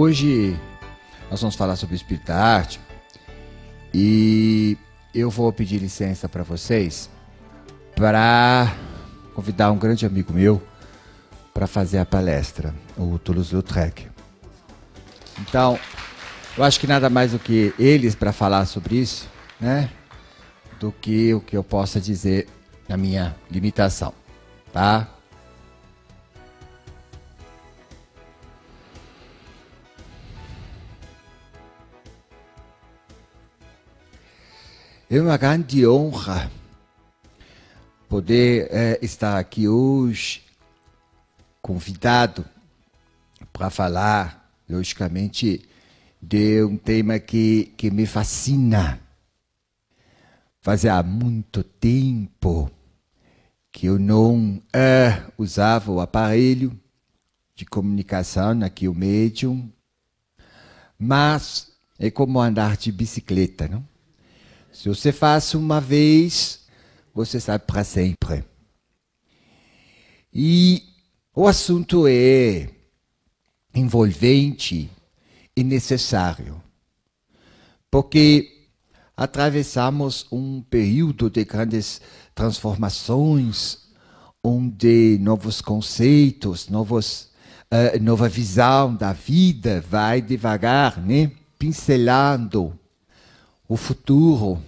Hoje nós vamos falar sobre espírito arte e eu vou pedir licença para vocês para convidar um grande amigo meu para fazer a palestra, o Toulouse-Lautrec. Então, eu acho que nada mais do que eles para falar sobre isso, né? Do que o que eu possa dizer na minha limitação, tá? É uma grande honra poder é, estar aqui hoje, convidado para falar, logicamente, de um tema que, que me fascina. Fazia muito tempo que eu não é, usava o aparelho de comunicação, aqui o médium, mas é como andar de bicicleta, não? Se você faz uma vez, você sabe para sempre. E o assunto é envolvente e necessário, porque atravessamos um período de grandes transformações, onde novos conceitos, novos, uh, nova visão da vida vai devagar, né? pincelando o futuro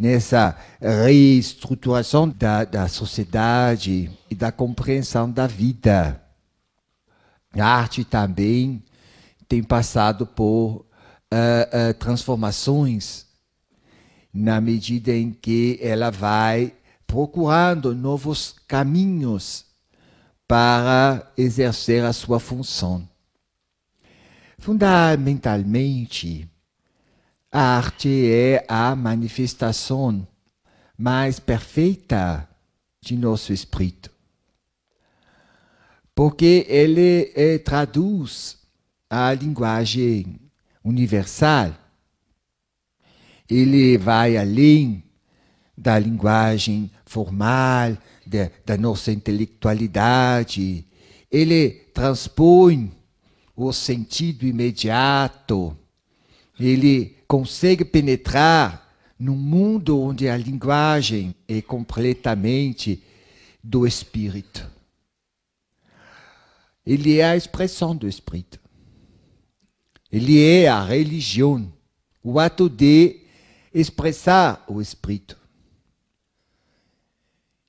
nessa reestruturação da, da sociedade e da compreensão da vida. A arte também tem passado por uh, uh, transformações na medida em que ela vai procurando novos caminhos para exercer a sua função. Fundamentalmente, a arte é a manifestação mais perfeita de nosso espírito. Porque ele é, traduz a linguagem universal. Ele vai além da linguagem formal, de, da nossa intelectualidade. Ele transpõe o sentido imediato. Ele consegue penetrar num mundo onde a linguagem é completamente do espírito. Ele é a expressão do espírito. Ele é a religião, o ato de expressar o espírito.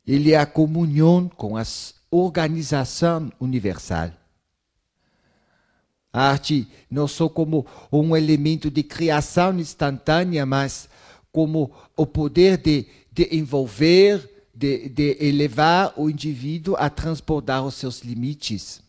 Ele é a comunhão com a organização universal. A arte não só como um elemento de criação instantânea, mas como o poder de, de envolver, de, de elevar o indivíduo a transbordar os seus limites.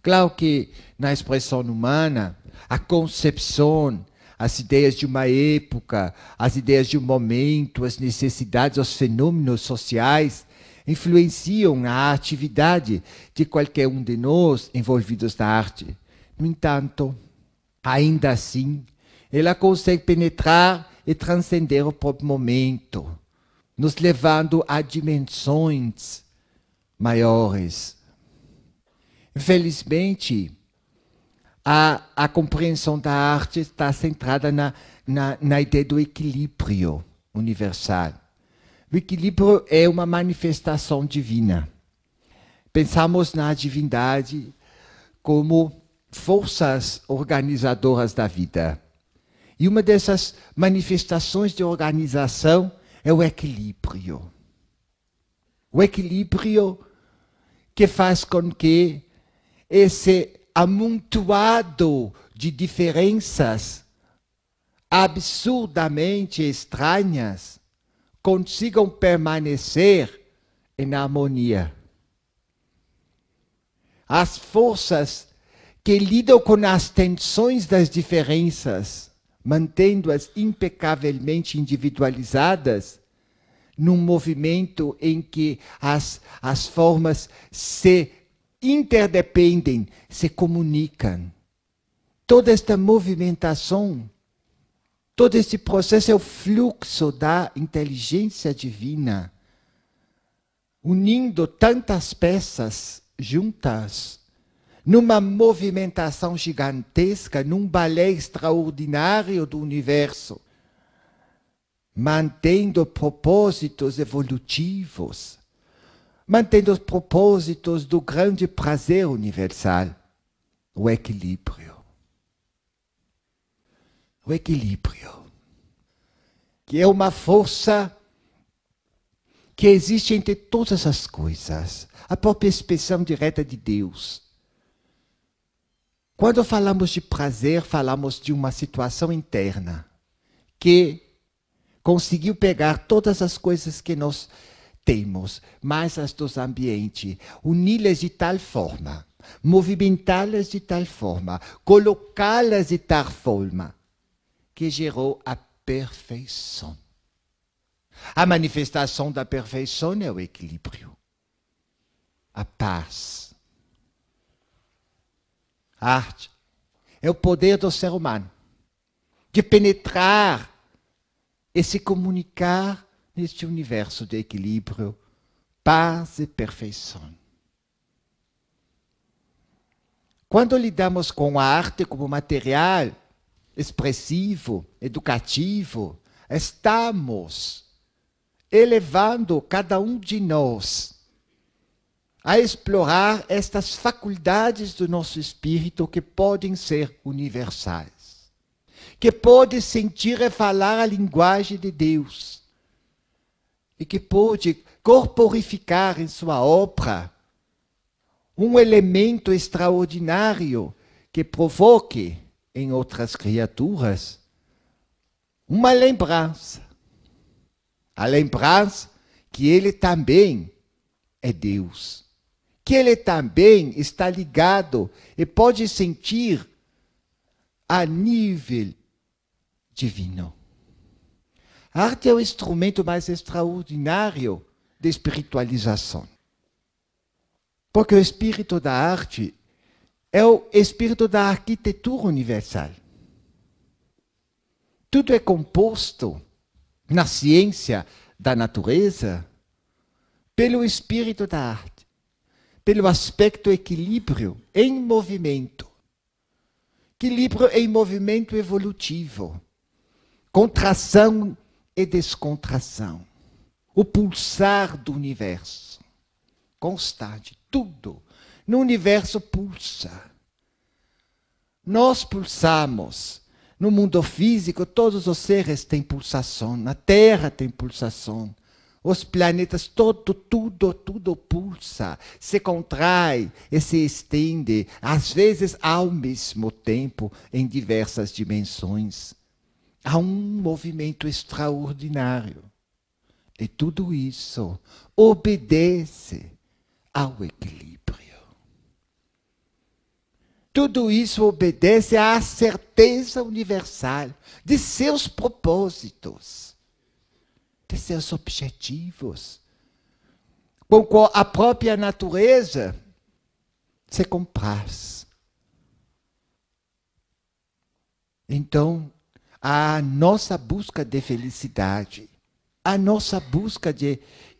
Claro que na expressão humana, a concepção, as ideias de uma época, as ideias de um momento, as necessidades, os fenômenos sociais influenciam a atividade de qualquer um de nós envolvidos na arte. No entanto, ainda assim, ela consegue penetrar e transcender o próprio momento, nos levando a dimensões maiores. Infelizmente, a, a compreensão da arte está centrada na, na, na ideia do equilíbrio universal. O equilíbrio é uma manifestação divina. Pensamos na divindade como forças organizadoras da vida. E uma dessas manifestações de organização é o equilíbrio. O equilíbrio que faz com que esse amontoado de diferenças absurdamente estranhas consigam permanecer em harmonia. As forças que lidam com as tensões das diferenças, mantendo-as impecavelmente individualizadas, num movimento em que as, as formas se interdependem, se comunicam. Toda esta movimentação Todo esse processo é o fluxo da inteligência divina, unindo tantas peças juntas, numa movimentação gigantesca, num balé extraordinário do universo, mantendo propósitos evolutivos, mantendo os propósitos do grande prazer universal, o equilíbrio o equilíbrio, que é uma força que existe entre todas as coisas, a própria expressão direta de Deus. Quando falamos de prazer, falamos de uma situação interna que conseguiu pegar todas as coisas que nós temos, mais as dos ambientes, uni-las de tal forma, movimentá-las de tal forma, colocá-las de tal forma, que gerou a perfeição. A manifestação da perfeição é o equilíbrio, a paz. A arte é o poder do ser humano de penetrar e se comunicar neste universo de equilíbrio, paz e perfeição. Quando lidamos com a arte como material, expressivo, educativo, estamos elevando cada um de nós a explorar estas faculdades do nosso espírito que podem ser universais, que pode sentir e falar a linguagem de Deus e que pode corporificar em sua obra um elemento extraordinário que provoque em outras criaturas uma lembrança. A lembrança que ele também é Deus, que ele também está ligado e pode sentir a nível divino. A arte é o instrumento mais extraordinário de espiritualização. Porque o espírito da arte é o espírito da arquitetura universal. Tudo é composto na ciência da natureza pelo espírito da arte, pelo aspecto equilíbrio em movimento. Equilíbrio em movimento evolutivo, contração e descontração, o pulsar do universo constante, tudo no universo pulsa. Nós pulsamos. No mundo físico, todos os seres têm pulsação. A Terra tem pulsação. Os planetas, todo, tudo, tudo pulsa, se contrai e se estende, às vezes ao mesmo tempo, em diversas dimensões. Há um movimento extraordinário. E tudo isso obedece ao equilíbrio. Tudo isso obedece à certeza universal de seus propósitos, de seus objetivos, com qual a própria natureza se compraz. Então, a nossa busca de felicidade, a nossa busca de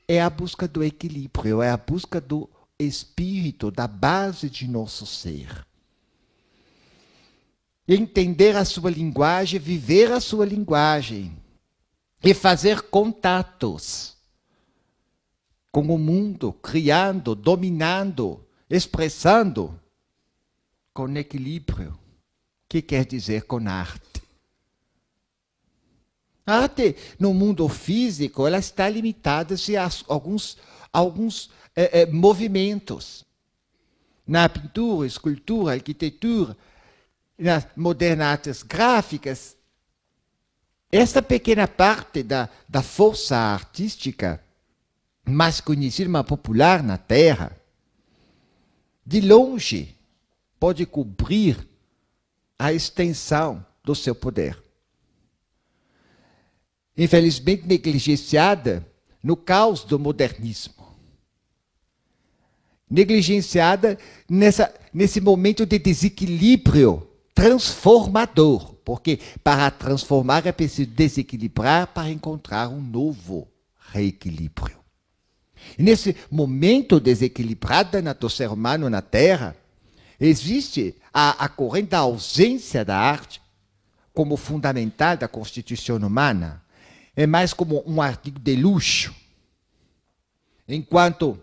é a busca do equilíbrio, é a busca do espírito, da base de nosso ser entender a sua linguagem, viver a sua linguagem e fazer contatos com o mundo, criando, dominando, expressando com equilíbrio, que quer dizer com arte. A arte no mundo físico ela está limitada a alguns, alguns eh, eh, movimentos. Na pintura, escultura, arquitetura, nas modernas gráficas, essa pequena parte da, da força artística mais conhecida, mais popular na Terra, de longe pode cobrir a extensão do seu poder. Infelizmente negligenciada no caos do modernismo. Negligenciada nessa, nesse momento de desequilíbrio transformador, porque para transformar é preciso desequilibrar para encontrar um novo reequilíbrio. E nesse momento desequilibrado do ser humano na Terra, existe a, a corrente da ausência da arte como fundamental da constituição humana. É mais como um artigo de luxo. Enquanto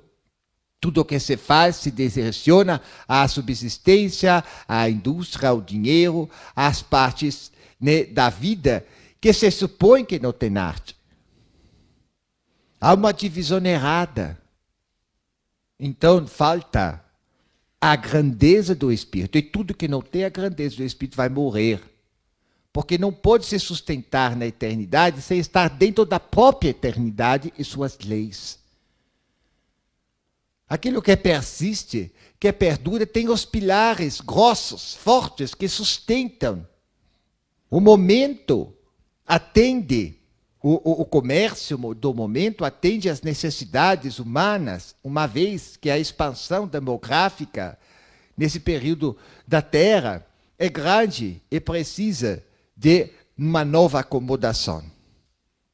tudo o que se faz se direciona à subsistência, à indústria, ao dinheiro, às partes né, da vida que se supõe que não tem arte. Há uma divisão errada. Então falta a grandeza do espírito. E tudo que não tem a grandeza do espírito vai morrer. Porque não pode se sustentar na eternidade sem estar dentro da própria eternidade e suas leis. Aquilo que persiste, que perdura, tem os pilares grossos, fortes, que sustentam. O momento atende, o, o, o comércio do momento atende às necessidades humanas, uma vez que a expansão demográfica nesse período da Terra é grande e precisa de uma nova acomodação.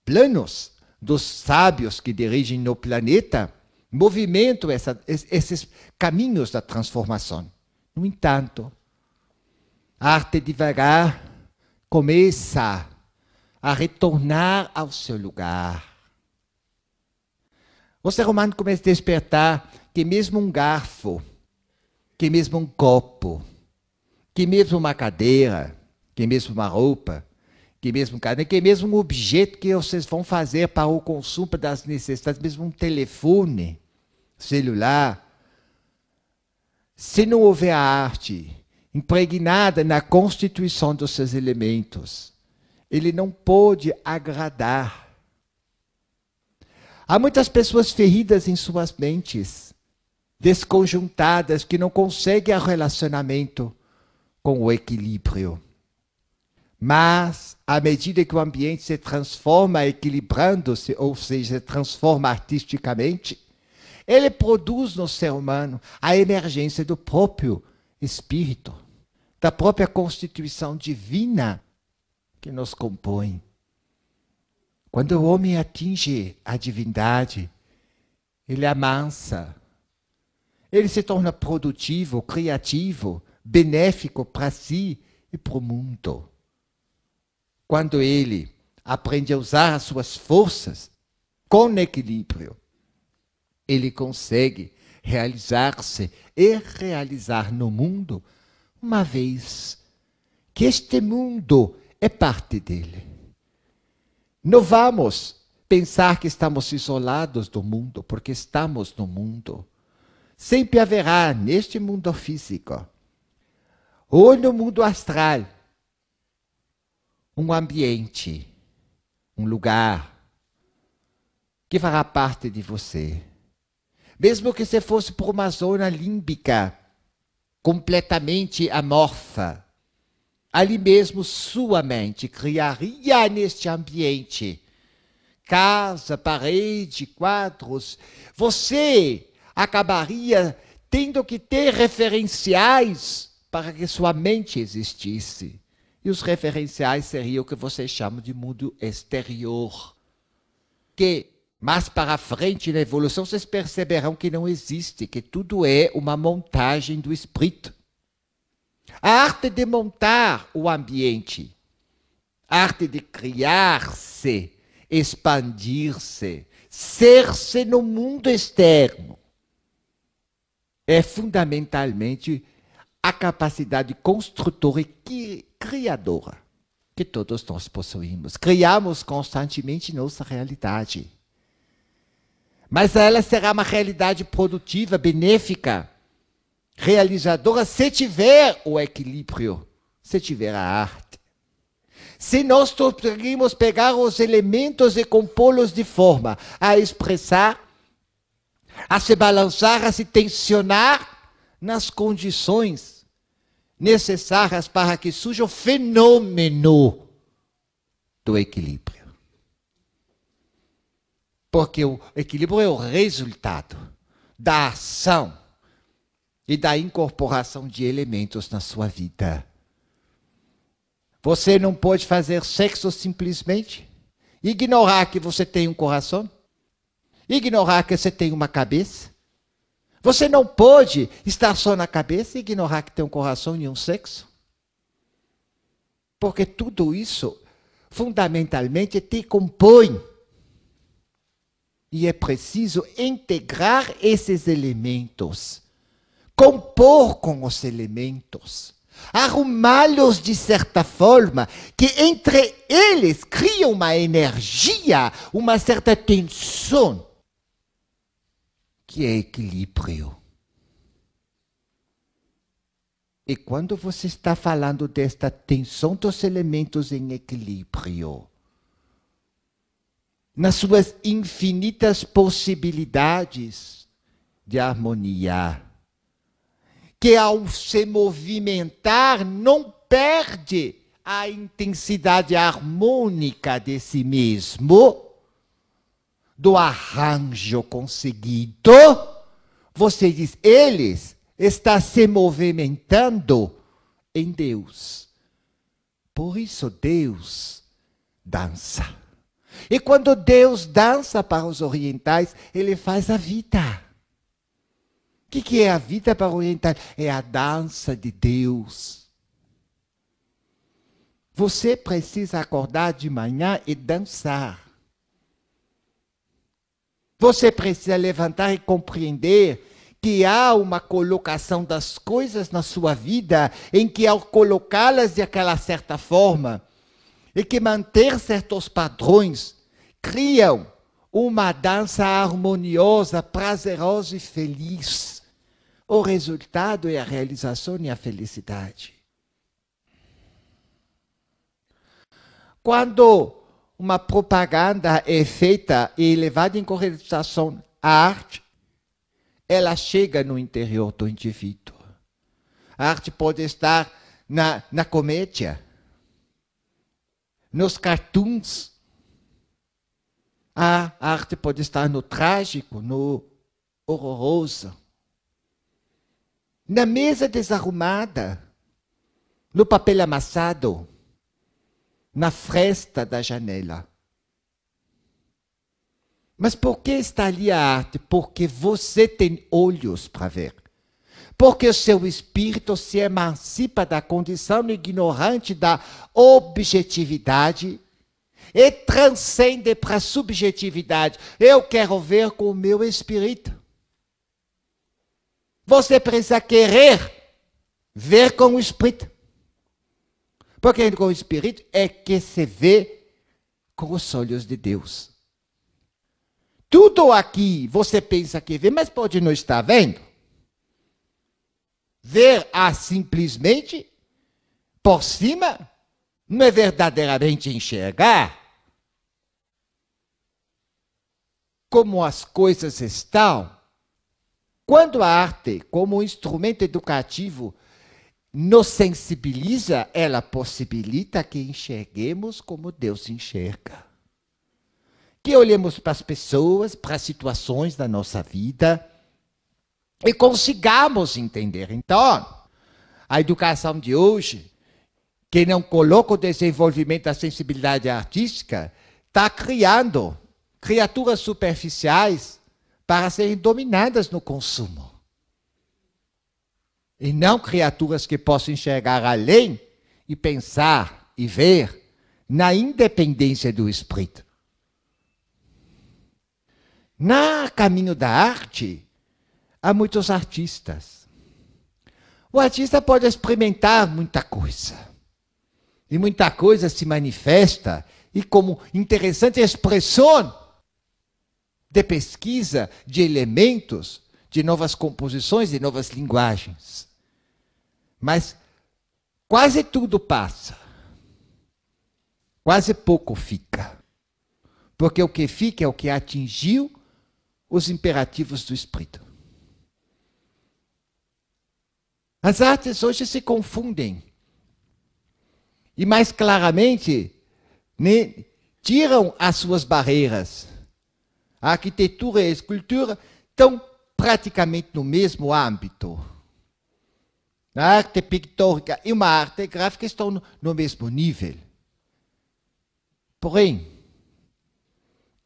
Planos dos sábios que dirigem no planeta Movimento essa, esses caminhos da transformação. No entanto, a arte devagar começa a retornar ao seu lugar. O ser humano começa a despertar que mesmo um garfo, que mesmo um copo, que mesmo uma cadeira, que mesmo uma roupa, que mesmo caderno, né, que é mesmo objeto que vocês vão fazer para o consumo das necessidades, mesmo um telefone celular, se não houver a arte impregnada na constituição dos seus elementos, ele não pode agradar. Há muitas pessoas feridas em suas mentes, desconjuntadas, que não conseguem o relacionamento com o equilíbrio. Mas, à medida que o ambiente se transforma equilibrando-se, ou seja, se transforma artisticamente, ele produz no ser humano a emergência do próprio espírito, da própria constituição divina que nos compõe. Quando o homem atinge a divindade, ele amansa, ele se torna produtivo, criativo, benéfico para si e para o mundo quando ele aprende a usar as suas forças com equilíbrio, ele consegue realizar-se e realizar no mundo, uma vez que este mundo é parte dele. Não vamos pensar que estamos isolados do mundo, porque estamos no mundo. Sempre haverá neste mundo físico ou no mundo astral um ambiente, um lugar que fará parte de você. Mesmo que você fosse por uma zona límbica completamente amorfa, ali mesmo sua mente criaria neste ambiente casa, parede, quadros. Você acabaria tendo que ter referenciais para que sua mente existisse. E os referenciais seriam o que vocês chamam de mundo exterior. Que mais para frente na evolução vocês perceberão que não existe, que tudo é uma montagem do espírito. A arte de montar o ambiente, a arte de criar-se, expandir-se, ser-se no mundo externo, é fundamentalmente a capacidade construtora que criadora que todos nós possuímos. Criamos constantemente nossa realidade. Mas ela será uma realidade produtiva, benéfica, realizadora, se tiver o equilíbrio, se tiver a arte. Se nós conseguirmos pegar os elementos e compô-los de forma a expressar, a se balançar, a se tensionar nas condições necessárias para que surja o fenômeno do equilíbrio. Porque o equilíbrio é o resultado da ação e da incorporação de elementos na sua vida. Você não pode fazer sexo simplesmente? Ignorar que você tem um coração? Ignorar que você tem uma cabeça? Você não pode estar só na cabeça e ignorar que tem um coração e um sexo. Porque tudo isso, fundamentalmente, te compõe. E é preciso integrar esses elementos, compor com os elementos, arrumá-los de certa forma, que entre eles cria uma energia, uma certa tensão que é equilíbrio. E quando você está falando desta tensão dos elementos em equilíbrio, nas suas infinitas possibilidades de harmonia, que ao se movimentar não perde a intensidade harmônica de si mesmo, do arranjo conseguido, você diz, eles estão se movimentando em Deus. Por isso Deus dança. E quando Deus dança para os orientais, ele faz a vida. O que, que é a vida para o oriental? É a dança de Deus. Você precisa acordar de manhã e dançar. Você precisa levantar e compreender que há uma colocação das coisas na sua vida em que, ao colocá-las de aquela certa forma, e que manter certos padrões criam uma dança harmoniosa, prazerosa e feliz. O resultado é a realização e a felicidade. Quando uma propaganda é feita e levada em correlação à arte, ela chega no interior do indivíduo. A arte pode estar na, na comédia, nos cartoons. A arte pode estar no trágico, no horroroso. Na mesa desarrumada, no papel amassado na fresta da janela. Mas por que está ali a arte? Porque você tem olhos para ver. Porque o seu espírito se emancipa da condição ignorante da objetividade e transcende para a subjetividade. Eu quero ver com o meu espírito. Você precisa querer ver com o espírito. Porque com o Espírito é que se vê com os olhos de Deus. Tudo aqui você pensa que vê, mas pode não estar vendo. Ver a simplesmente por cima não é verdadeiramente enxergar. Como as coisas estão. Quando a arte, como um instrumento educativo, nos sensibiliza, ela possibilita que enxerguemos como Deus enxerga. Que olhemos para as pessoas, para as situações da nossa vida e consigamos entender. Então, a educação de hoje, que não coloca o desenvolvimento da sensibilidade artística, está criando criaturas superficiais para serem dominadas no consumo e não criaturas que possam enxergar além e pensar e ver na independência do espírito. Na caminho da arte, há muitos artistas. O artista pode experimentar muita coisa. E muita coisa se manifesta e como interessante expressão de pesquisa de elementos, de novas composições, de novas linguagens. Mas quase tudo passa. Quase pouco fica. Porque o que fica é o que atingiu os imperativos do espírito. As artes hoje se confundem. E mais claramente, tiram as suas barreiras. A arquitetura e a escultura estão praticamente no mesmo âmbito. A arte pictórica e uma arte gráfica estão no mesmo nível. Porém,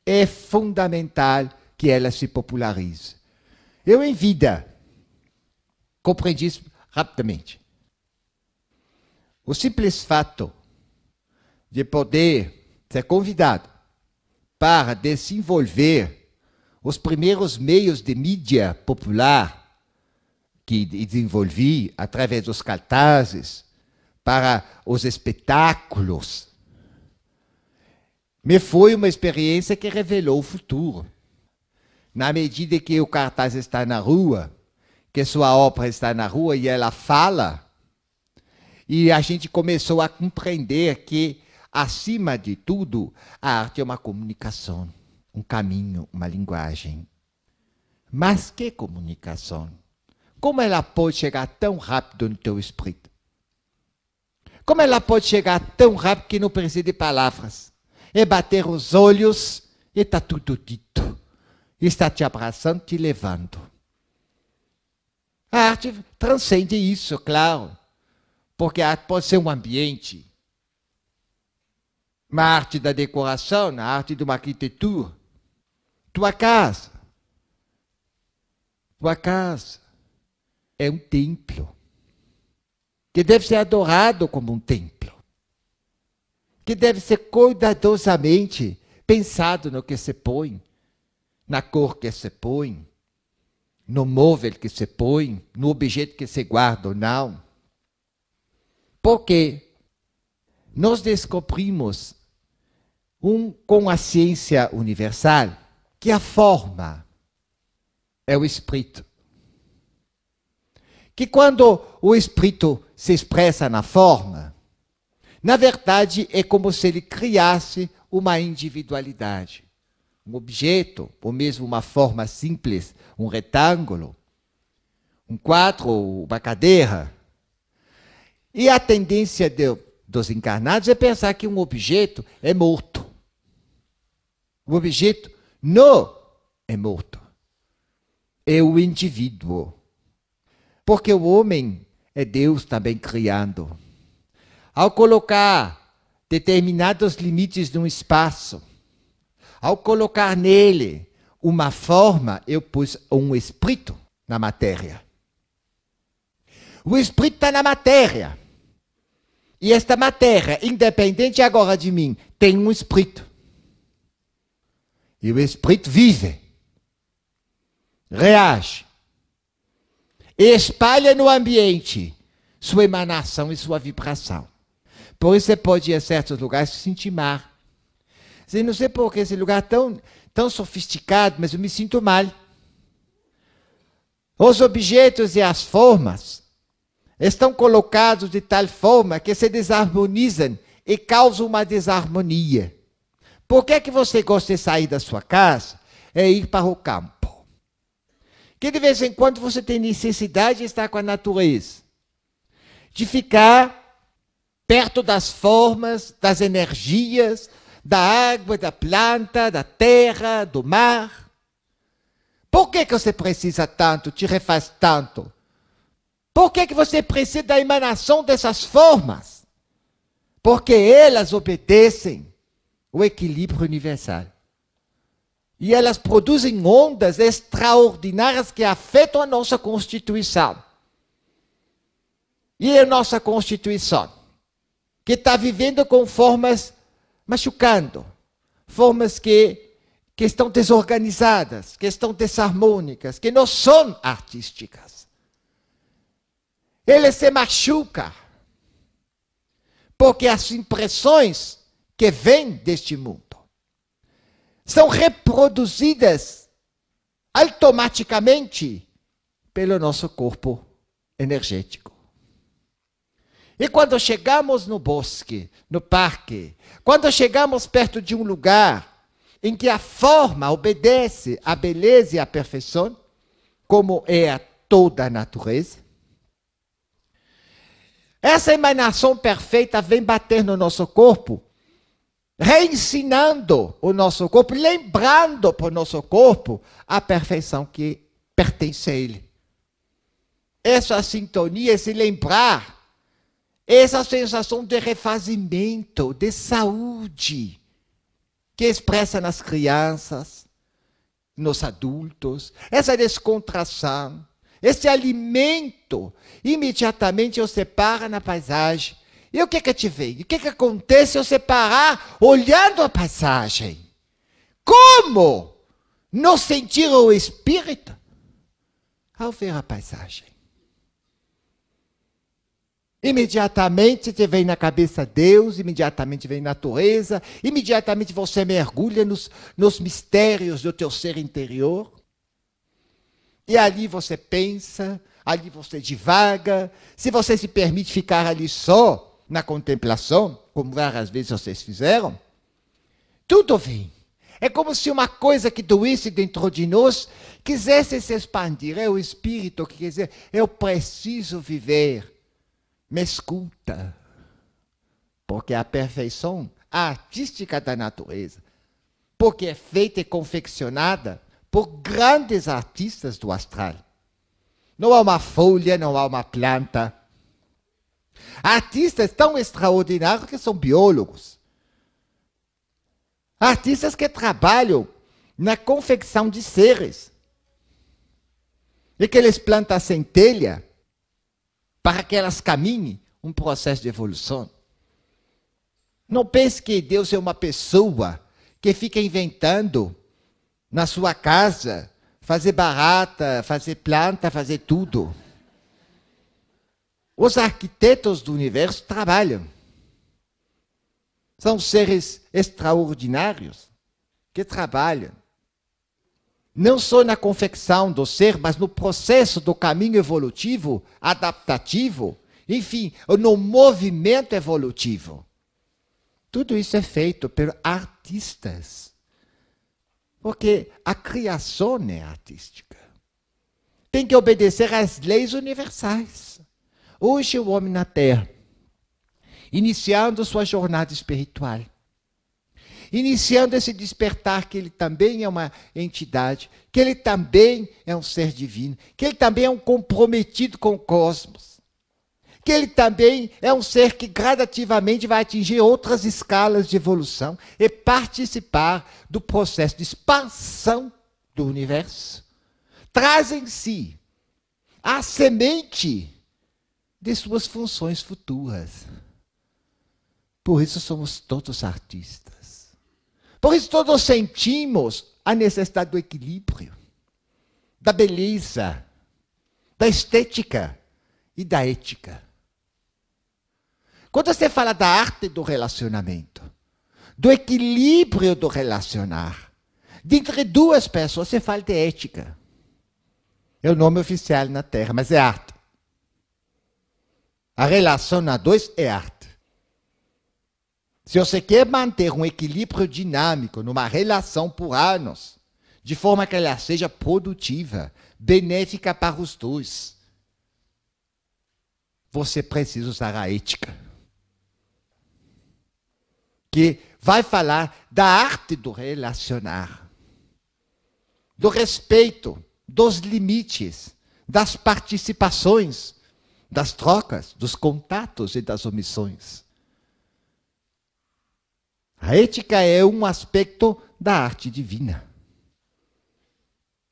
é fundamental que ela se popularize. Eu, em vida, compreendi isso rapidamente. O simples fato de poder ser convidado para desenvolver os primeiros meios de mídia popular que desenvolvi através dos cartazes, para os espetáculos, me foi uma experiência que revelou o futuro. Na medida que o cartaz está na rua, que sua obra está na rua e ela fala, e a gente começou a compreender que, acima de tudo, a arte é uma comunicação, um caminho, uma linguagem. Mas que comunicação? Como ela pode chegar tão rápido no teu espírito? Como ela pode chegar tão rápido que não precisa de palavras? É bater os olhos e está tudo dito. Está te abraçando, te levando. A arte transcende isso, claro. Porque a arte pode ser um ambiente. Uma arte da decoração, a arte de uma arquitetura. Tua casa. Tua casa é um templo, que deve ser adorado como um templo, que deve ser cuidadosamente pensado no que se põe, na cor que se põe, no móvel que se põe, no objeto que se guarda ou não. Porque nós descobrimos, um, com a ciência universal, que a forma é o espírito que quando o espírito se expressa na forma, na verdade é como se ele criasse uma individualidade. Um objeto, ou mesmo uma forma simples, um retângulo, um quadro, uma cadeira. E a tendência de, dos encarnados é pensar que um objeto é morto. O objeto não é morto. É o indivíduo porque o homem é Deus também criando. Ao colocar determinados limites num espaço, ao colocar nele uma forma, eu pus um espírito na matéria. O espírito está na matéria. E esta matéria, independente agora de mim, tem um espírito. E o espírito vive, reage, espalha no ambiente sua emanação e sua vibração. Por isso você pode ir a certos lugares se sentir mal. Você não sei por que esse lugar é tão, tão sofisticado, mas eu me sinto mal. Os objetos e as formas estão colocados de tal forma que se desarmonizam e causam uma desarmonia. Por que, é que você gosta de sair da sua casa e ir para o campo? Que de vez em quando você tem necessidade de estar com a natureza, de ficar perto das formas, das energias, da água, da planta, da terra, do mar. Por que, que você precisa tanto, te refaz tanto? Por que, que você precisa da emanação dessas formas? Porque elas obedecem o equilíbrio universal e elas produzem ondas extraordinárias que afetam a nossa Constituição. E a nossa Constituição, que está vivendo com formas machucando, formas que, que estão desorganizadas, que estão desarmônicas, que não são artísticas. Ele se machuca, porque as impressões que vêm deste mundo, são reproduzidas automaticamente pelo nosso corpo energético. E quando chegamos no bosque, no parque, quando chegamos perto de um lugar em que a forma obedece à beleza e à perfeição, como é a toda a natureza, essa emanação perfeita vem bater no nosso corpo reensinando o nosso corpo, lembrando para o nosso corpo a perfeição que pertence a ele. Essa sintonia, esse lembrar, essa sensação de refazimento, de saúde, que expressa nas crianças, nos adultos, essa descontração, esse alimento, imediatamente os separa na paisagem e o que é que te vem? O que é que acontece se você parar olhando a passagem? Como não sentir o Espírito ao ver a passagem? Imediatamente te vem na cabeça Deus, imediatamente vem natureza, imediatamente você mergulha nos, nos mistérios do teu ser interior. E ali você pensa, ali você divaga. Se você se permite ficar ali só, na contemplação, como várias vezes vocês fizeram, tudo vem. É como se uma coisa que doísse dentro de nós quisesse se expandir. É o espírito que quer dizer: eu preciso viver. Me escuta. Porque a perfeição artística da natureza, porque é feita e confeccionada por grandes artistas do astral. Não há uma folha, não há uma planta, Artistas tão extraordinários que são biólogos. Artistas que trabalham na confecção de seres. E que eles plantam a centelha para que elas caminhem um processo de evolução. Não pense que Deus é uma pessoa que fica inventando na sua casa fazer barata, fazer planta, fazer tudo. Os arquitetos do universo trabalham. São seres extraordinários que trabalham. Não só na confecção do ser, mas no processo do caminho evolutivo, adaptativo, enfim, no movimento evolutivo. Tudo isso é feito por artistas. Porque a criação é artística. Tem que obedecer às leis universais hoje o homem na terra, iniciando sua jornada espiritual, iniciando esse despertar que ele também é uma entidade, que ele também é um ser divino, que ele também é um comprometido com o cosmos, que ele também é um ser que gradativamente vai atingir outras escalas de evolução e participar do processo de expansão do universo. Traz em si a semente de suas funções futuras. Por isso somos todos artistas. Por isso todos sentimos a necessidade do equilíbrio, da beleza, da estética e da ética. Quando você fala da arte do relacionamento, do equilíbrio do relacionar, de entre duas pessoas, você fala de ética. É o nome oficial na Terra, mas é arte. A relação na dois é arte. Se você quer manter um equilíbrio dinâmico numa relação por anos, de forma que ela seja produtiva, benéfica para os dois, você precisa usar a ética. Que vai falar da arte do relacionar, do respeito, dos limites, das participações, das trocas, dos contatos e das omissões. A ética é um aspecto da arte divina.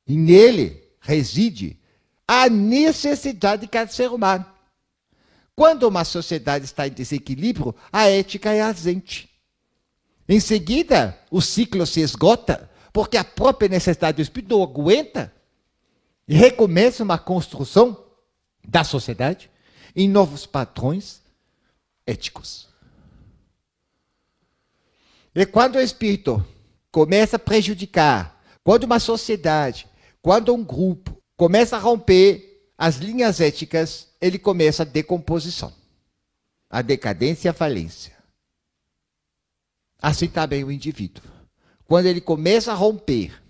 E nele reside a necessidade de cada ser humano. Quando uma sociedade está em desequilíbrio, a ética é ausente. Em seguida, o ciclo se esgota, porque a própria necessidade do espírito não aguenta e recomeça uma construção da sociedade em novos padrões éticos. E quando o espírito começa a prejudicar, quando uma sociedade, quando um grupo começa a romper as linhas éticas, ele começa a decomposição, a decadência e a falência. Assim também o indivíduo. Quando ele começa a romper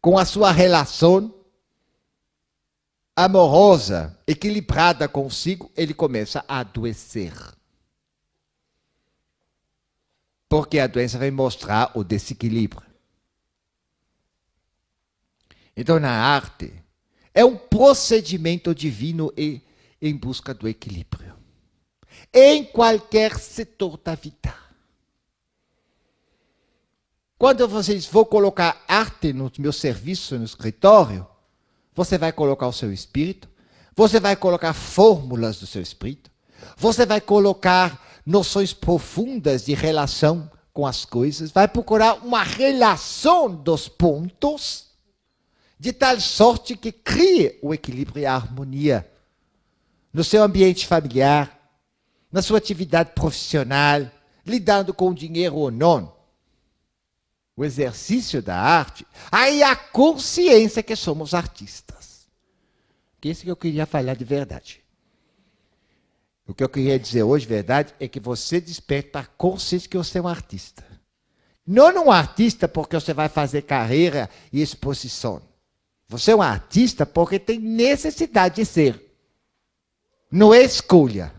com a sua relação amorosa, equilibrada consigo, ele começa a adoecer. Porque a doença vai mostrar o desequilíbrio. Então, na arte, é um procedimento divino e, em busca do equilíbrio. Em qualquer setor da vida. Quando vocês vão colocar arte no meu serviço, no escritório, você vai colocar o seu espírito, você vai colocar fórmulas do seu espírito, você vai colocar noções profundas de relação com as coisas, vai procurar uma relação dos pontos, de tal sorte que crie o equilíbrio e a harmonia no seu ambiente familiar, na sua atividade profissional, lidando com o dinheiro ou não o exercício da arte, aí a consciência que somos artistas. Isso que eu queria falar de verdade. O que eu queria dizer hoje, verdade, é que você desperta a consciência que você é um artista. Não um artista porque você vai fazer carreira e exposição. Você é um artista porque tem necessidade de ser. Não é escolha.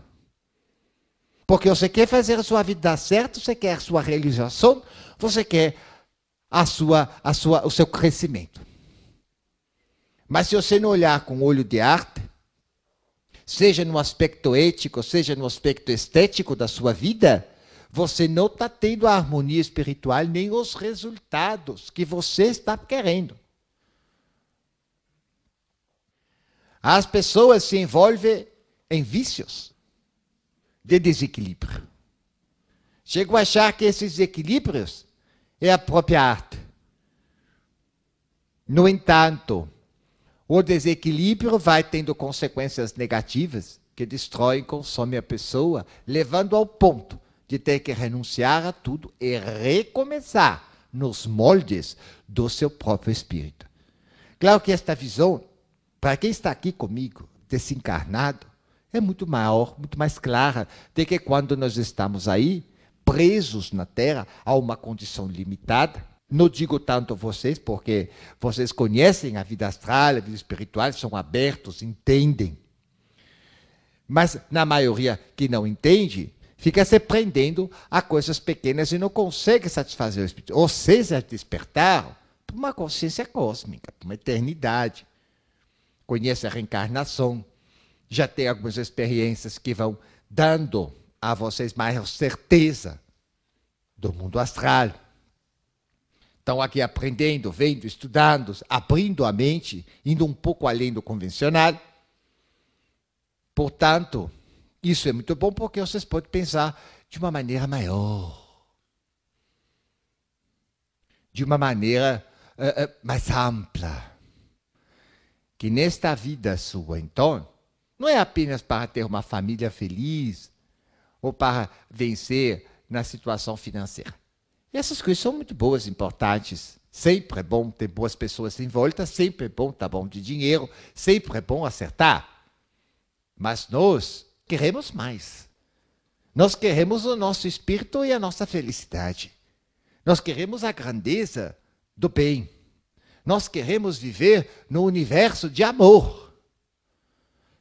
Porque você quer fazer a sua vida dar certo, você quer a sua realização, você quer a sua, a sua, o seu crescimento. Mas se você não olhar com olho de arte, seja no aspecto ético, seja no aspecto estético da sua vida, você não está tendo a harmonia espiritual nem os resultados que você está querendo. As pessoas se envolvem em vícios de desequilíbrio. chego a achar que esses equilíbrios é a própria arte. No entanto, o desequilíbrio vai tendo consequências negativas que destroem e consomem a pessoa, levando ao ponto de ter que renunciar a tudo e recomeçar nos moldes do seu próprio espírito. Claro que esta visão, para quem está aqui comigo, desencarnado, é muito maior, muito mais clara do que quando nós estamos aí presos na Terra a uma condição limitada. Não digo tanto vocês, porque vocês conhecem a vida astral, a vida espiritual, são abertos, entendem. Mas, na maioria que não entende, fica se prendendo a coisas pequenas e não consegue satisfazer o espírito. Vocês já despertaram para uma consciência cósmica, para uma eternidade. Conhece a reencarnação, já tem algumas experiências que vão dando a vocês mais certeza do mundo astral. Estão aqui aprendendo, vendo, estudando, abrindo a mente, indo um pouco além do convencional. Portanto, isso é muito bom porque vocês podem pensar de uma maneira maior, de uma maneira uh, uh, mais ampla. Que nesta vida sua, então, não é apenas para ter uma família feliz, ou para vencer na situação financeira. E essas coisas são muito boas, importantes. Sempre é bom ter boas pessoas em volta, sempre é bom estar tá bom de dinheiro, sempre é bom acertar. Mas nós queremos mais. Nós queremos o nosso espírito e a nossa felicidade. Nós queremos a grandeza do bem. Nós queremos viver no universo de amor.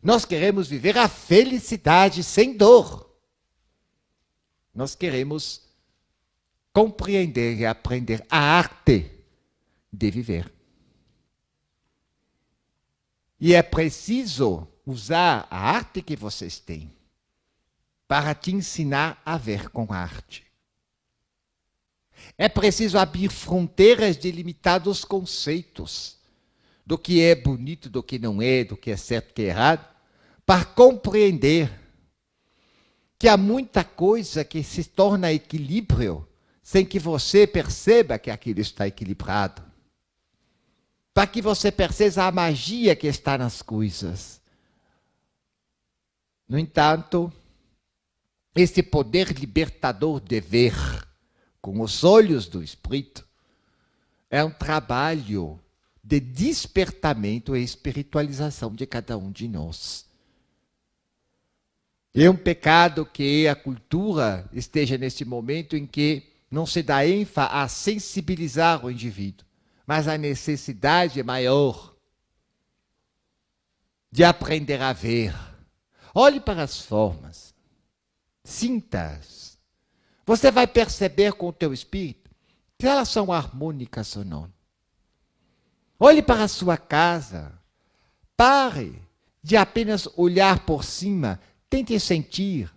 Nós queremos viver a felicidade sem dor. Nós queremos compreender e aprender a arte de viver. E é preciso usar a arte que vocês têm para te ensinar a ver com arte. É preciso abrir fronteiras de limitados conceitos do que é bonito, do que não é, do que é certo, do que é errado, para compreender que há muita coisa que se torna equilíbrio sem que você perceba que aquilo está equilibrado. Para que você perceba a magia que está nas coisas. No entanto, esse poder libertador de ver com os olhos do Espírito é um trabalho de despertamento e espiritualização de cada um de nós é um pecado que a cultura esteja neste momento em que não se dá ênfase a sensibilizar o indivíduo, mas a necessidade maior de aprender a ver. Olhe para as formas, sinta-as. Você vai perceber com o teu espírito se elas são harmônicas ou não. Olhe para a sua casa. Pare de apenas olhar por cima Tente sentir.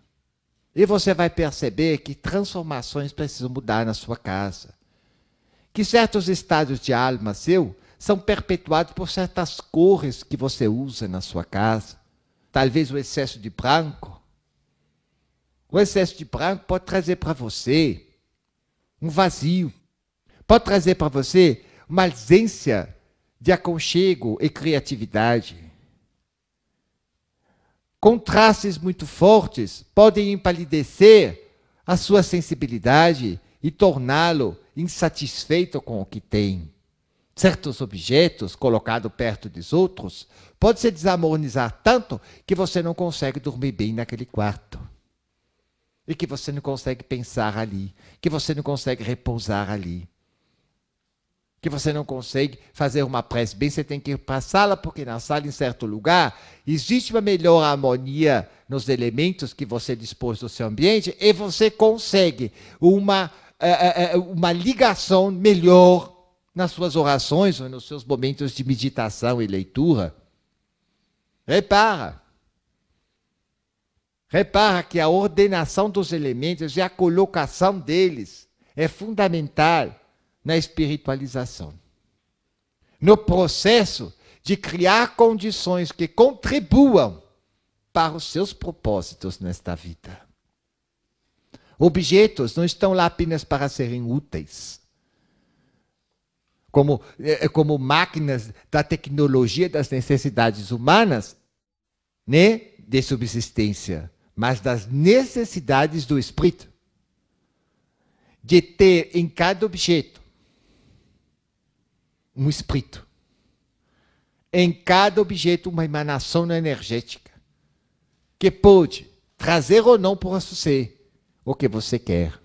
E você vai perceber que transformações precisam mudar na sua casa. Que certos estados de alma seu são perpetuados por certas cores que você usa na sua casa. Talvez o excesso de branco. O excesso de branco pode trazer para você um vazio. Pode trazer para você uma ausência de aconchego e criatividade contrastes muito fortes podem empalidecer a sua sensibilidade e torná-lo insatisfeito com o que tem. Certos objetos colocados perto dos outros pode se desamornizar tanto que você não consegue dormir bem naquele quarto. E que você não consegue pensar ali, que você não consegue repousar ali que você não consegue fazer uma prece bem, você tem que ir para a sala, porque na sala, em certo lugar, existe uma melhor harmonia nos elementos que você dispôs do seu ambiente e você consegue uma, eh, eh, eh, uma ligação melhor nas suas orações ou nos seus momentos de meditação e leitura. Repara. Repara que a ordenação dos elementos e a colocação deles é fundamental na espiritualização. No processo de criar condições que contribuam para os seus propósitos nesta vida. Objetos não estão lá apenas para serem úteis. Como, é, é como máquinas da tecnologia das necessidades humanas, né? de subsistência, mas das necessidades do espírito. De ter em cada objeto um espírito. Em cada objeto, uma emanação é energética que pode trazer ou não para você o que você quer.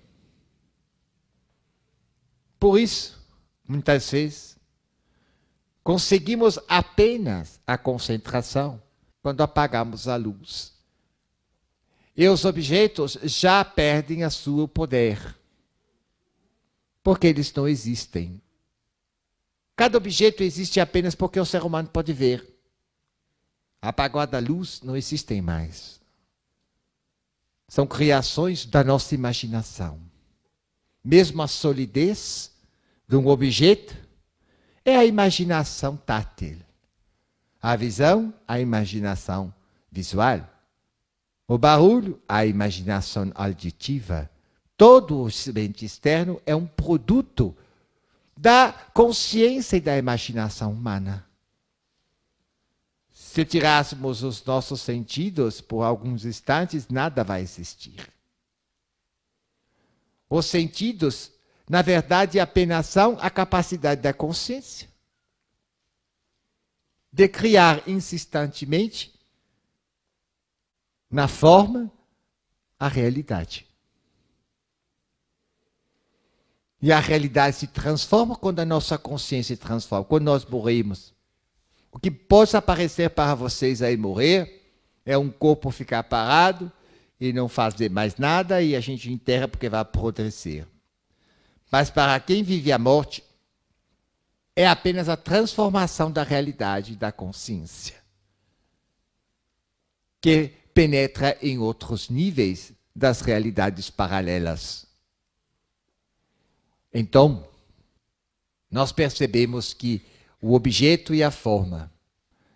Por isso, muitas vezes, conseguimos apenas a concentração quando apagamos a luz. E os objetos já perdem a seu poder, porque eles não existem. Cada objeto existe apenas porque o ser humano pode ver. Apagada a luz, não existem mais. São criações da nossa imaginação. Mesmo a solidez de um objeto é a imaginação tátil. A visão, a imaginação visual. O barulho, a imaginação auditiva. Todo o ambiente externo é um produto da consciência e da imaginação humana. Se tirássemos os nossos sentidos por alguns instantes, nada vai existir. Os sentidos, na verdade, apenas são a capacidade da consciência de criar insistentemente na forma a realidade. E a realidade se transforma quando a nossa consciência se transforma, quando nós morremos. O que possa aparecer para vocês aí morrer é um corpo ficar parado e não fazer mais nada e a gente enterra porque vai apodrecer. Mas para quem vive a morte, é apenas a transformação da realidade da consciência que penetra em outros níveis das realidades paralelas. Então, nós percebemos que o objeto e a forma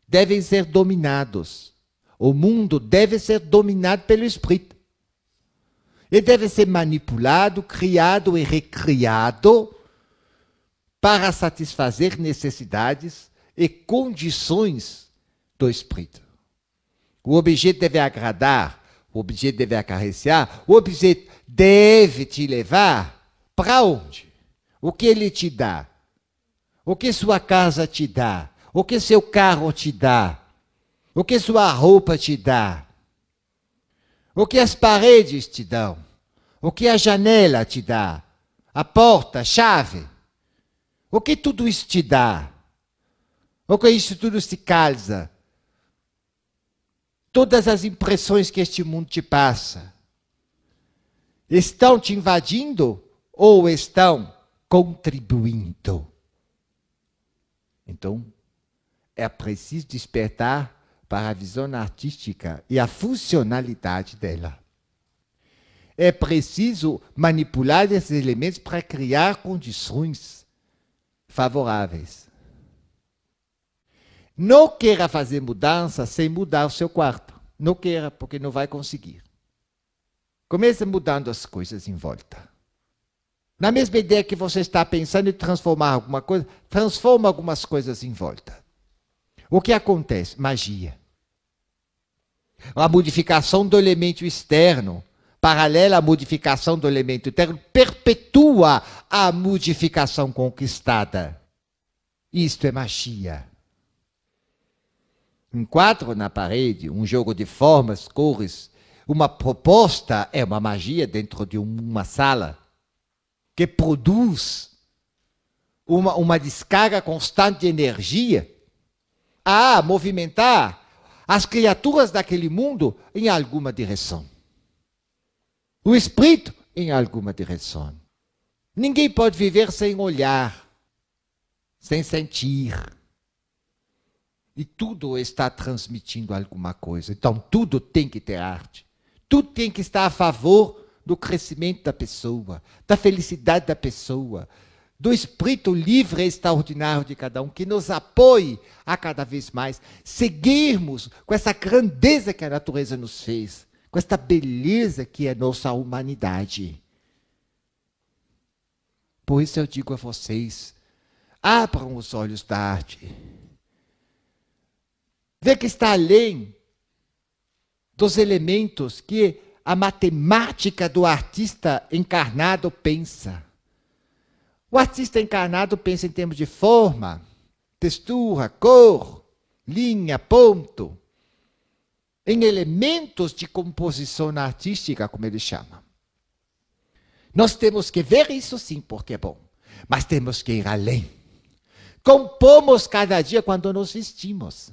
devem ser dominados. O mundo deve ser dominado pelo espírito. Ele deve ser manipulado, criado e recriado para satisfazer necessidades e condições do espírito. O objeto deve agradar, o objeto deve acariciar, o objeto deve te levar para onde? O que ele te dá? O que sua casa te dá? O que seu carro te dá? O que sua roupa te dá? O que as paredes te dão? O que a janela te dá? A porta, a chave? O que tudo isso te dá? O que isso tudo se calza? Todas as impressões que este mundo te passa estão te invadindo ou estão contribuindo. Então, é preciso despertar para a visão artística e a funcionalidade dela. É preciso manipular esses elementos para criar condições favoráveis. Não queira fazer mudança sem mudar o seu quarto. Não queira, porque não vai conseguir. Comece mudando as coisas em volta. Na mesma ideia que você está pensando em transformar alguma coisa, transforma algumas coisas em volta. O que acontece? Magia. A modificação do elemento externo, paralela à modificação do elemento interno, perpetua a modificação conquistada. Isto é magia. Um quadro na parede, um jogo de formas, cores, uma proposta é uma magia dentro de uma sala que produz uma, uma descarga constante de energia, a movimentar as criaturas daquele mundo em alguma direção. O espírito em alguma direção. Ninguém pode viver sem olhar, sem sentir. E tudo está transmitindo alguma coisa. Então, tudo tem que ter arte. Tudo tem que estar a favor do crescimento da pessoa, da felicidade da pessoa, do espírito livre e extraordinário de cada um, que nos apoie a cada vez mais seguirmos com essa grandeza que a natureza nos fez, com esta beleza que é nossa humanidade. Por isso eu digo a vocês: abram os olhos da arte. Vê que está além dos elementos que a matemática do artista encarnado pensa. O artista encarnado pensa em termos de forma, textura, cor, linha, ponto, em elementos de composição artística, como ele chama. Nós temos que ver isso sim, porque é bom, mas temos que ir além. Compomos cada dia quando nos vestimos.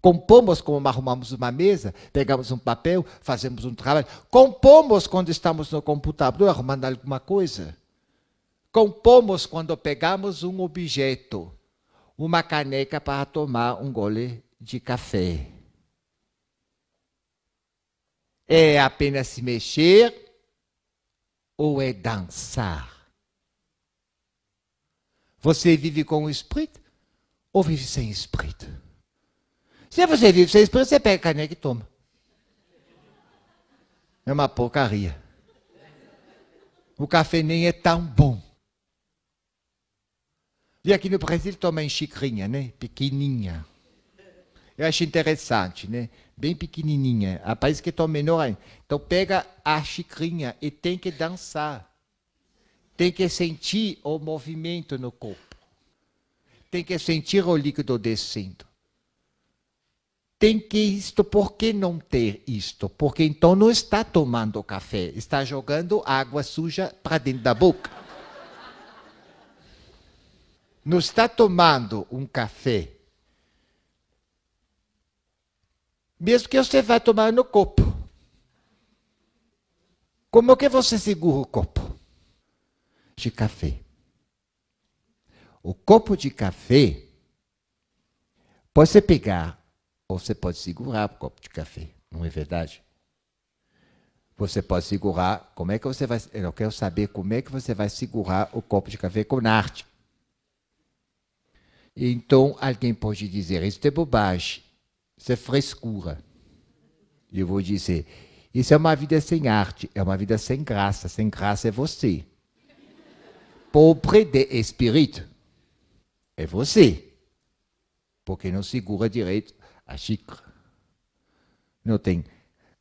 Compomos como arrumamos uma mesa, pegamos um papel, fazemos um trabalho. Compomos quando estamos no computador arrumando alguma coisa. Compomos quando pegamos um objeto, uma caneca para tomar um gole de café. É apenas se mexer ou é dançar? Você vive com o espírito ou vive sem espírito? Se você vive seis por você pega a caneca e toma. É uma porcaria. O café nem é tão bom. E aqui no Brasil toma em xicrinha, né? Pequeninha. Eu acho interessante, né? Bem pequenininha. Há países que toma menor Então pega a xicrinha e tem que dançar. Tem que sentir o movimento no corpo. Tem que sentir o líquido descendo tem que isto, por que não ter isto? Porque então não está tomando café, está jogando água suja para dentro da boca. Não está tomando um café. Mesmo que você vá tomar no copo. Como que você segura o copo? De café. O copo de café, pode pegar ou você pode segurar o copo de café, não é verdade? Você pode segurar, como é que você vai, eu quero saber como é que você vai segurar o copo de café com arte. Então, alguém pode dizer, isso é bobagem, isso é frescura. Eu vou dizer, isso é uma vida sem arte, é uma vida sem graça, sem graça é você. Pobre de espírito é você, porque não segura direito a xícara. Não tem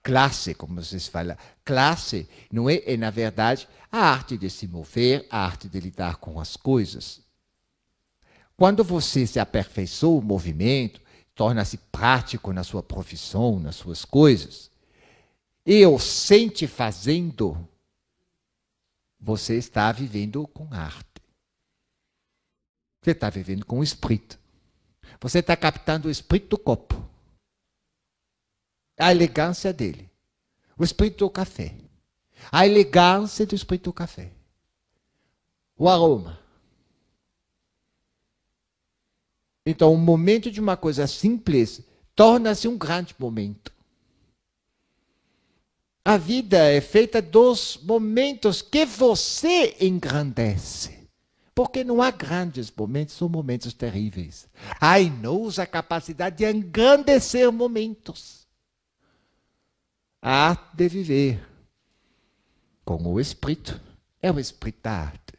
classe, como vocês falam. Classe não é, é, na verdade, a arte de se mover, a arte de lidar com as coisas. Quando você se aperfeiçoa o movimento, torna-se prático na sua profissão, nas suas coisas, e o sente fazendo, você está vivendo com arte. Você está vivendo com o espírito. Você está captando o espírito do copo, a elegância dele, o espírito do café, a elegância do espírito do café, o aroma. Então, o um momento de uma coisa simples torna-se um grande momento. A vida é feita dos momentos que você engrandece. Porque não há grandes momentos ou momentos terríveis. Há em nós a capacidade de engrandecer momentos. A arte de viver com o espírito é o espírito da arte.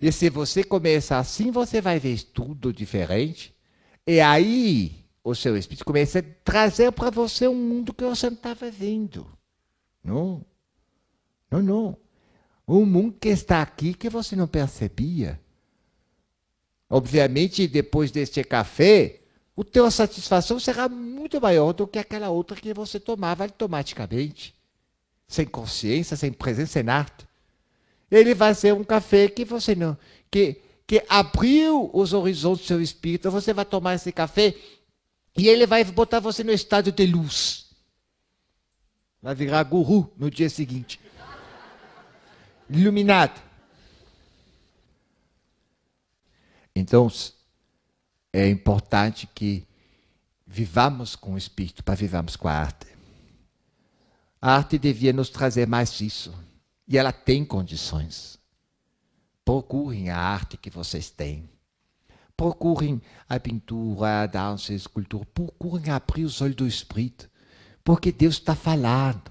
E se você começar assim, você vai ver tudo diferente. E aí o seu espírito começa a trazer para você um mundo que você não estava tá vendo. Não, não, não. Um mundo que está aqui que você não percebia. Obviamente, depois deste café, o teu satisfação será muito maior do que aquela outra que você tomava automaticamente, sem consciência, sem presença, sem arte. Ele vai ser um café que você não, que que abriu os horizontes do seu espírito. Você vai tomar esse café e ele vai botar você no estado de luz. Vai virar guru no dia seguinte. Iluminado. Então, é importante que vivamos com o espírito para vivamos com a arte. A arte devia nos trazer mais isso. E ela tem condições. Procurem a arte que vocês têm. Procurem a pintura, a dança, a escultura. Procurem abrir os olhos do espírito. Porque Deus está falando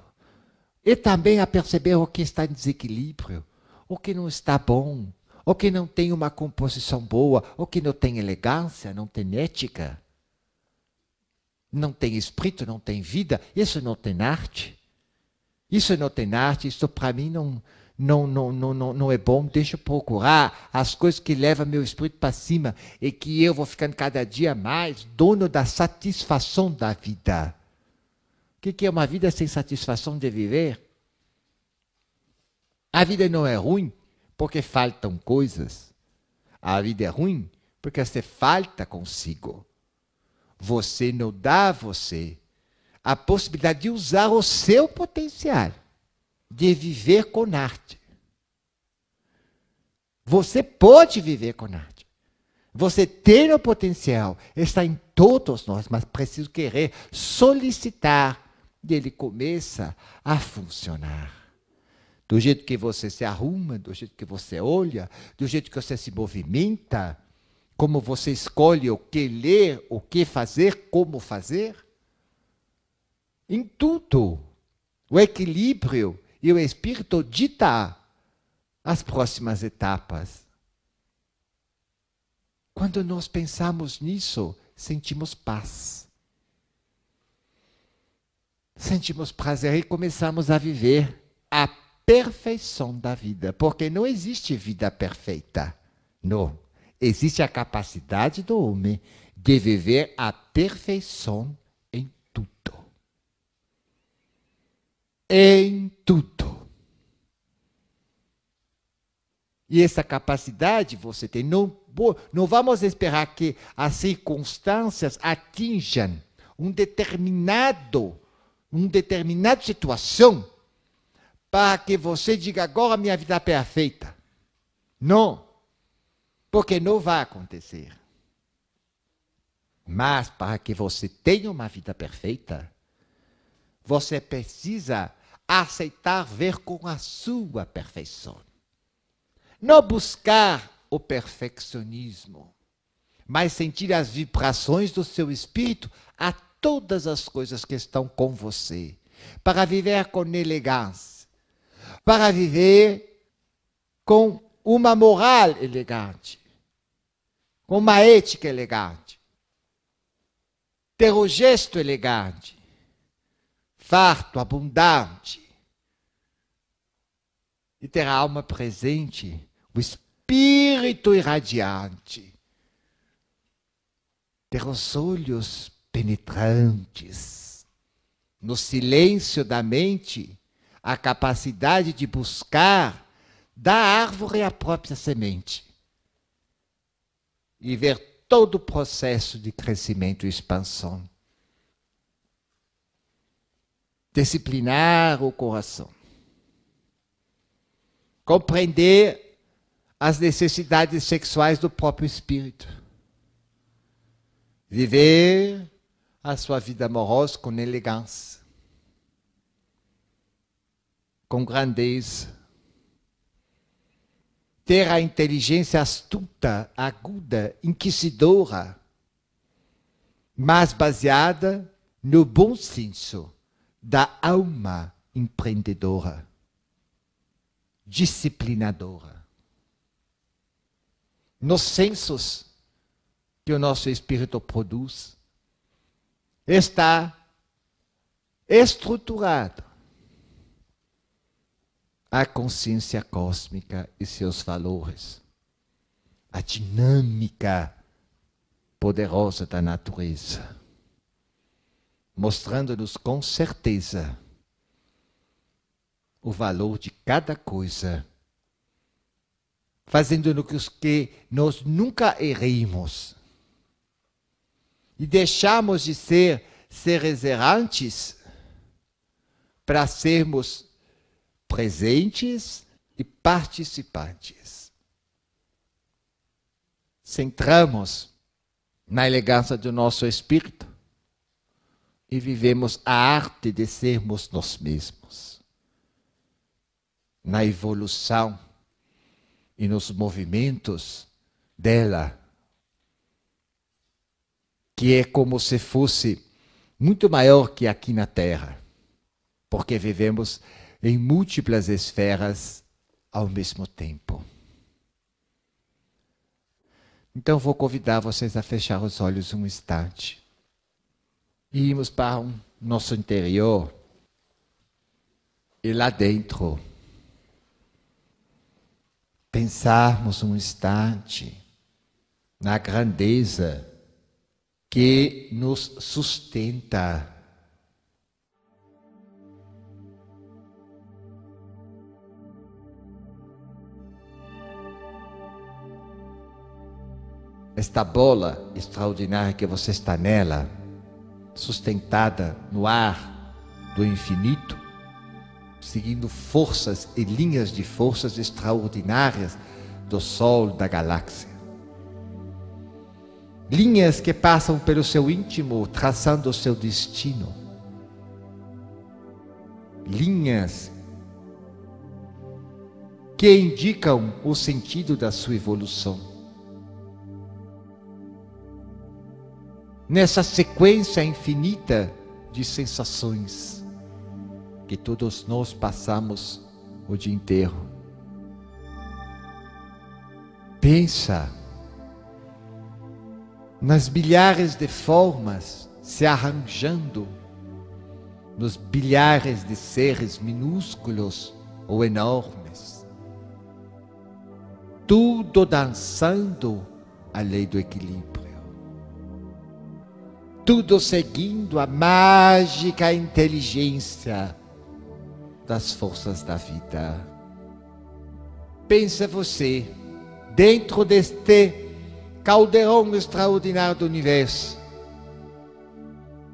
e também a perceber o que está em desequilíbrio, o que não está bom, o que não tem uma composição boa, o que não tem elegância, não tem ética, não tem espírito, não tem vida, isso não tem arte. Isso não tem arte, isso para mim não, não, não, não, não, não é bom, deixa eu procurar as coisas que levam meu espírito para cima e que eu vou ficando cada dia mais dono da satisfação da vida. O que, que é uma vida sem satisfação de viver? A vida não é ruim porque faltam coisas. A vida é ruim porque você falta consigo. Você não dá a você a possibilidade de usar o seu potencial, de viver com arte. Você pode viver com arte. Você tem o potencial, está em todos nós, mas preciso querer solicitar e ele começa a funcionar. Do jeito que você se arruma, do jeito que você olha, do jeito que você se movimenta, como você escolhe o que ler, o que fazer, como fazer. Em tudo, o equilíbrio e o espírito dita as próximas etapas. Quando nós pensamos nisso, sentimos paz sentimos prazer e começamos a viver a perfeição da vida, porque não existe vida perfeita. Não. Existe a capacidade do homem de viver a perfeição em tudo. Em tudo. E essa capacidade você tem. Não, não vamos esperar que as circunstâncias atinjam um determinado uma determinada situação para que você diga agora minha vida é perfeita. Não, porque não vai acontecer. Mas para que você tenha uma vida perfeita, você precisa aceitar ver com a sua perfeição. Não buscar o perfeccionismo, mas sentir as vibrações do seu espírito até todas as coisas que estão com você, para viver com elegância, para viver com uma moral elegante, com uma ética elegante, ter o gesto elegante, farto, abundante, e ter a alma presente, o espírito irradiante, ter os olhos penetrantes. No silêncio da mente, a capacidade de buscar da árvore a própria semente e ver todo o processo de crescimento e expansão. Disciplinar o coração. Compreender as necessidades sexuais do próprio espírito. Viver a sua vida amorosa com elegância, com grandeza. Ter a inteligência astuta, aguda, inquisidora, mas baseada no bom senso da alma empreendedora, disciplinadora. Nos sensos que o nosso espírito produz, está estruturado a consciência cósmica e seus valores, a dinâmica poderosa da natureza, mostrando-nos com certeza o valor de cada coisa, fazendo-nos que nós nunca erremos e deixamos de ser seres errantes para sermos presentes e participantes. Centramos na elegância do nosso espírito e vivemos a arte de sermos nós mesmos, na evolução e nos movimentos dela que é como se fosse muito maior que aqui na Terra, porque vivemos em múltiplas esferas ao mesmo tempo. Então vou convidar vocês a fechar os olhos um instante e irmos para o nosso interior. E lá dentro, pensarmos um instante na grandeza que nos sustenta. Esta bola extraordinária que você está nela, sustentada no ar do infinito, seguindo forças e linhas de forças extraordinárias do Sol da galáxia linhas que passam pelo seu íntimo, traçando o seu destino. Linhas que indicam o sentido da sua evolução. Nessa sequência infinita de sensações que todos nós passamos o dia inteiro. Pensa nas bilhares de formas se arranjando, nos bilhares de seres minúsculos ou enormes. Tudo dançando a lei do equilíbrio. Tudo seguindo a mágica inteligência das forças da vida. Pensa você, dentro deste caldeirão extraordinário do universo.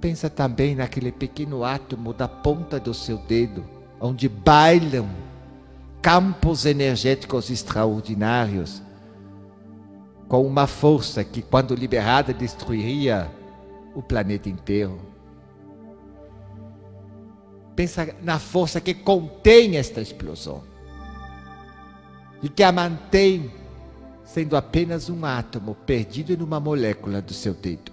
Pensa também naquele pequeno átomo da ponta do seu dedo, onde bailam campos energéticos extraordinários, com uma força que, quando liberada, destruiria o planeta inteiro. Pensa na força que contém esta explosão e que a mantém sendo apenas um átomo perdido em uma molécula do seu dedo.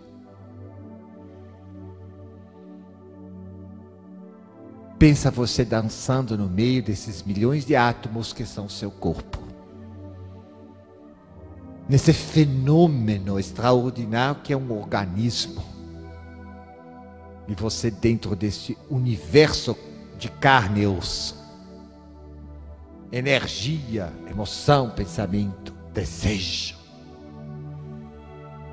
Pensa você dançando no meio desses milhões de átomos que são seu corpo. Nesse fenômeno extraordinário que é um organismo. E você dentro desse universo de carne e osso energia, emoção, pensamento desejo.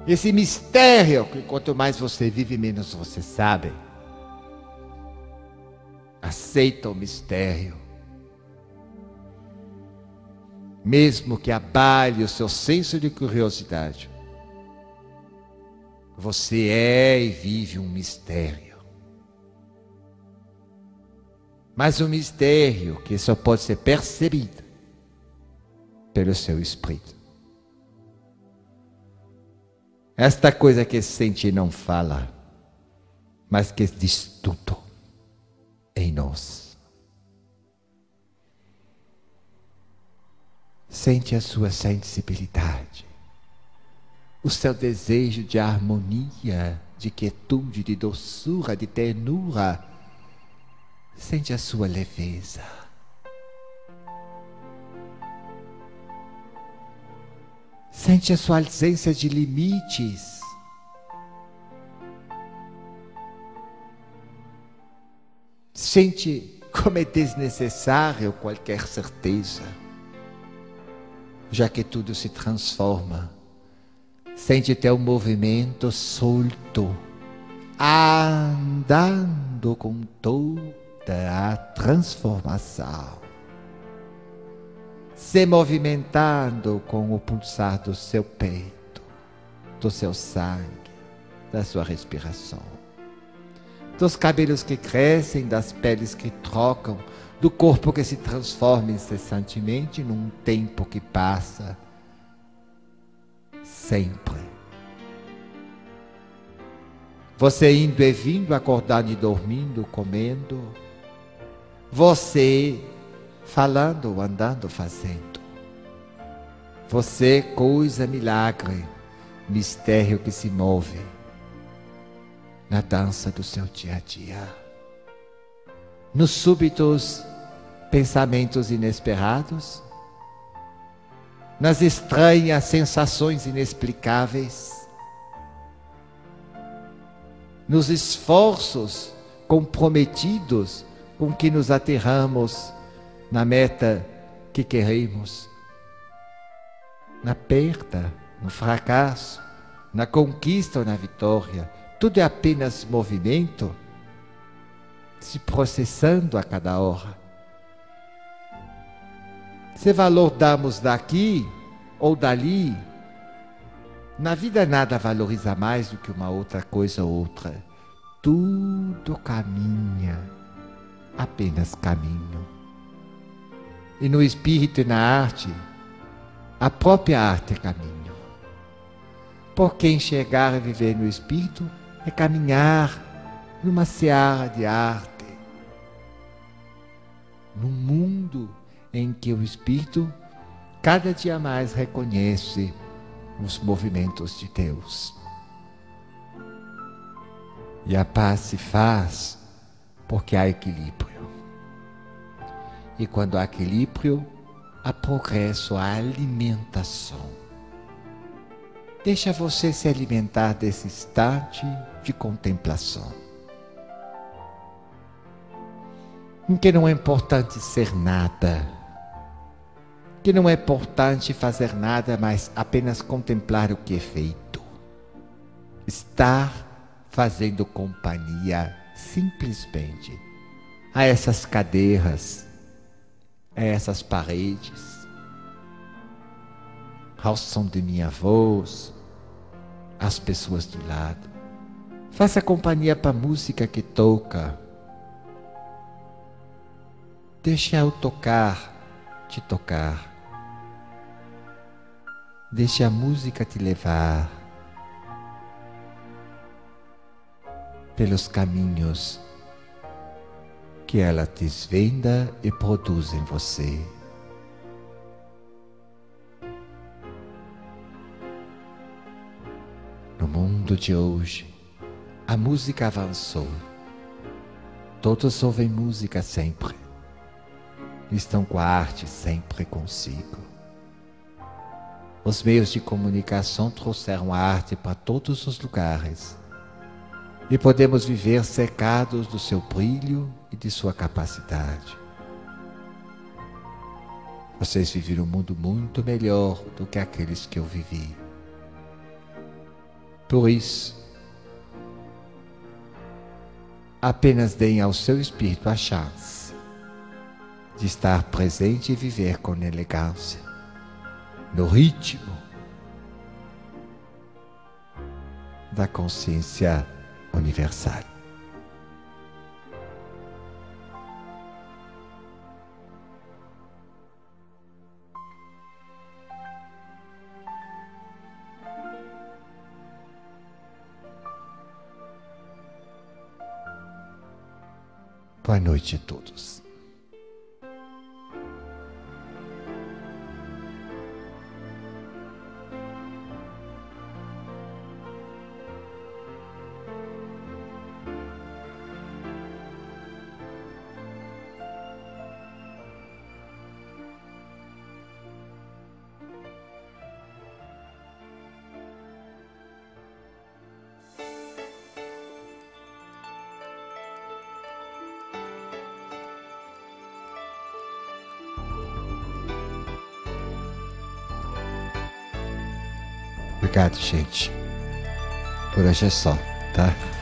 Esse mistério é que quanto mais você vive, menos você sabe. Aceita o mistério. Mesmo que abale o seu senso de curiosidade, você é e vive um mistério. Mas um mistério que só pode ser percebido pelo seu espírito. Esta coisa que sente e não fala, mas que diz tudo em nós. Sente a sua sensibilidade, o seu desejo de harmonia, de quietude, de doçura, de ternura. Sente a sua leveza. Sente a sua ausência de limites. Sente como é desnecessário qualquer certeza, já que tudo se transforma. Sente teu movimento solto, andando com toda a transformação se movimentando com o pulsar do seu peito, do seu sangue, da sua respiração, dos cabelos que crescem, das peles que trocam, do corpo que se transforma incessantemente num tempo que passa sempre. Você indo e vindo, acordando e dormindo, comendo. Você falando, andando, fazendo. Você, coisa milagre, mistério que se move na dança do seu dia a dia. Nos súbitos pensamentos inesperados, nas estranhas sensações inexplicáveis, nos esforços comprometidos com que nos aterramos na meta que queremos, na perda, no fracasso, na conquista ou na vitória. Tudo é apenas movimento se processando a cada hora. Se valor damos daqui ou dali, na vida nada valoriza mais do que uma outra coisa ou outra. Tudo caminha, apenas caminho e no espírito e na arte, a própria arte é caminho. Porque enxergar e viver no espírito é caminhar numa seara de arte, num mundo em que o espírito cada dia mais reconhece os movimentos de Deus. E a paz se faz porque há equilíbrio. E quando há equilíbrio, há progresso, há alimentação. Deixa você se alimentar desse estado de contemplação. Em que não é importante ser nada, que não é importante fazer nada, mas apenas contemplar o que é feito. Estar fazendo companhia simplesmente a essas cadeiras, a é essas paredes, ao som de minha voz, às pessoas do lado. Faça companhia para a música que toca. Deixe eu tocar, te tocar. Deixe a música te levar pelos caminhos que ela desvenda e produz em você. No mundo de hoje, a música avançou. Todos ouvem música sempre. Estão com a arte sempre consigo. Os meios de comunicação trouxeram a arte para todos os lugares. E podemos viver secados do seu brilho e de sua capacidade. Vocês viveram um mundo muito melhor do que aqueles que eu vivi. Por isso, apenas deem ao seu espírito a chance de estar presente e viver com elegância, no ritmo da consciência universal. Boa noite a todos. Obrigado, gente. Por hoje é só, tá?